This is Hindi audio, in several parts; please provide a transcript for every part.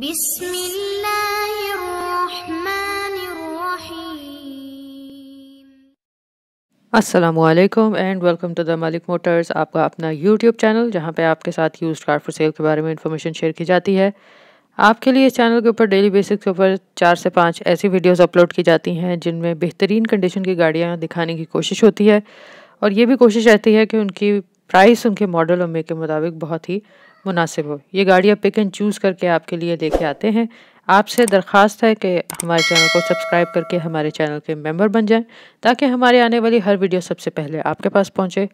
بسم अस्सलाम वालेकुम and welcome to the Malik Motors आपका अपना यूट्यूब चैनल जहां पे आपके साथ यूज्ड कार फॉर सेल के बारे में इन्फॉर्मेशन शेयर की जाती है आपके लिए इस चैनल के ऊपर डेली बेसिस के ऊपर चार से पाँच ऐसी वीडियोस अपलोड की जाती हैं जिनमें बेहतरीन कंडीशन की गाड़ियां दिखाने की कोशिश होती है और ये भी कोशिश रहती है कि उनकी प्राइस उनके मॉडल और मे के मुताबिक बहुत ही मुनासिब हो ये गाड़ियाँ पिक एंड चूज़ करके आपके लिए लेके आते हैं आपसे दरख्वास्त है कि हमारे चैनल को सब्सक्राइब करके हमारे चैनल के मेंबर बन जाएं ताकि हमारे आने वाली हर वीडियो सबसे पहले आपके पास पहुँचे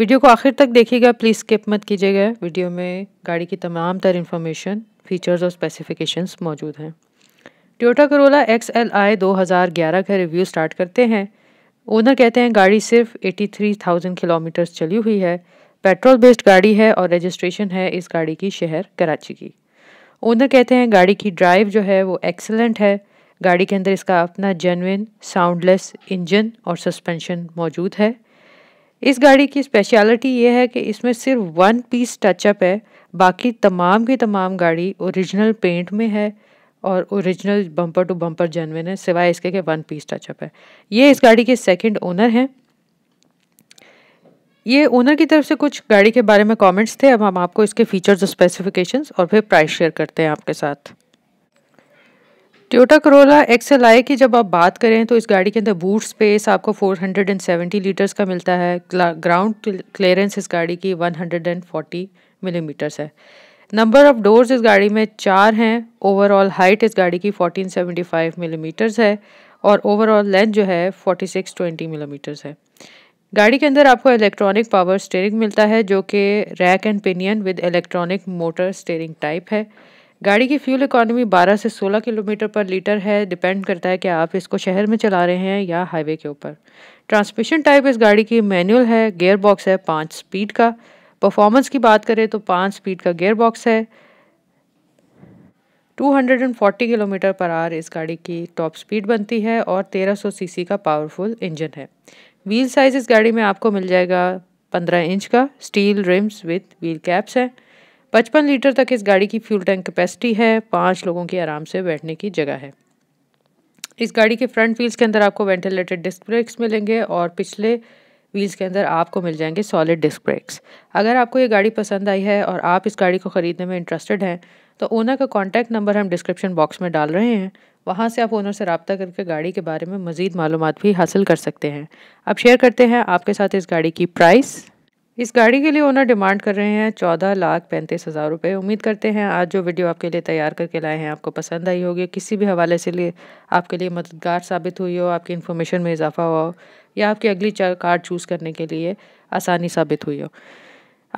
वीडियो को आखिर तक देखिएगा प्लीज़ स्किप मत कीजिएगा वीडियो में गाड़ी की तमाम तर इन्फॉर्मेशन फीचर्स और स्पेसिफिकेशंस मौजूद हैं Toyota Corolla X L I दो हज़ार ग्यारह का रिव्यू स्टार्ट करते हैं ओनर कहते हैं गाड़ी सिर्फ 83,000 किलोमीटर चली हुई है पेट्रोल बेस्ड गाड़ी है और रजिस्ट्रेशन है इस गाड़ी की शहर कराची की ओनर कहते हैं गाड़ी की ड्राइव जो है वो एक्सेलेंट है गाड़ी के अंदर इसका अपना जेनविन साउंडलेस इंजन और सस्पेंशन मौजूद है इस गाड़ी की स्पेशलिटी ये है कि इसमें सिर्फ वन पीस टचअप है बाकी तमाम की तमाम गाड़ी ओरिजिनल पेंट में है और original bumper to bumper genuine है सिवाय इसके के वन पीस टचअप है ये इस गाड़ी के सेकंड ओनर हैं ये ओनर की तरफ से कुछ गाड़ी के बारे में कमेंट्स थे अब हम आपको इसके फीचर्स और स्पेसिफिकेशंस और फिर प्राइस शेयर करते हैं आपके साथ ट्योटा करोला एक्सेल आई की जब आप बात करें तो इस गाड़ी के अंदर बूट स्पेस आपको 470 लीटर्स का मिलता है ग्राउंड क्लियरेंस इस गाड़ी की 140 मिलीमीटर्स mm है नंबर ऑफ डोर्स इस गाड़ी में चार हैं ओवरऑल हाइट इस गाड़ी की 1475 मिलीमीटर्स mm है और ओवरऑल लेंथ जो है 4620 मिलीमीटर्स mm है गाड़ी के अंदर आपको इलेक्ट्रॉनिक पावर स्टेयरिंग मिलता है जो कि rack and pinion with electronic motor steering type है गाड़ी की फ्यूल इकोनॉमी 12 से 16 किलोमीटर पर लीटर है डिपेंड करता है कि आप इसको शहर में चला रहे हैं या हाईवे के ऊपर ट्रांसमिशन टाइप इस गाड़ी की मैनुअल है गेयर बॉक्स है पाँच स्पीड का परफॉर्मेंस की बात करें तो पाँच स्पीड का गेयर बॉक्स है 240 किलोमीटर पर आर इस गाड़ी की टॉप स्पीड बनती है और 1300 सीसी का पावरफुल इंजन है व्हील साइज इस गाड़ी में आपको मिल जाएगा 15 इंच का steel rims with wheel caps हैं पचपन लीटर तक इस गाड़ी की फ्यूल टैंक कैपेसिटी है पाँच लोगों की आराम से बैठने की जगह है इस गाड़ी के फ्रंट व्हील्स के अंदर आपको वेंटिलेटेड डिस्क ब्रेक्स मिलेंगे और पिछले व्हील्स के अंदर आपको मिल जाएंगे सॉलिड डिस्क ब्रेक्स अगर आपको ये गाड़ी पसंद आई है और आप इस गाड़ी को ख़रीदने में इंटरेस्टेड हैं तो ओनर का कॉन्टैक्ट नंबर हम डिस्क्रिप्शन बॉक्स में डाल रहे हैं वहाँ से आप ओनर से रबता करके गाड़ी के बारे में मज़ीद मालूम भी हासिल कर सकते हैं अब शेयर करते हैं आपके साथ इस गाड़ी की प्राइस इस गाड़ी के लिए ओनर डिमांड कर रहे हैं चौदह लाख पैंतीस हज़ार रुपये उम्मीद करते हैं आज जो वीडियो आपके लिए तैयार करके लाए हैं आपको पसंद आई होगी किसी भी हवाले से लिए आपके लिए मददगार साबित हुई हो आपकी इन्फॉर्मेशन में इजाफा हुआ हो या आपकी अगली कार चूज़ करने के लिए आसानी साबित हुई हो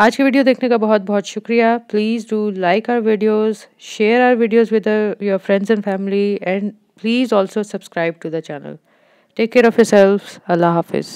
आज की वीडियो देखने का बहुत बहुत शुक्रिया please do like our videos share our videos with your friends and family and please also subscribe to the channel take care of yourself Allah हाफिज़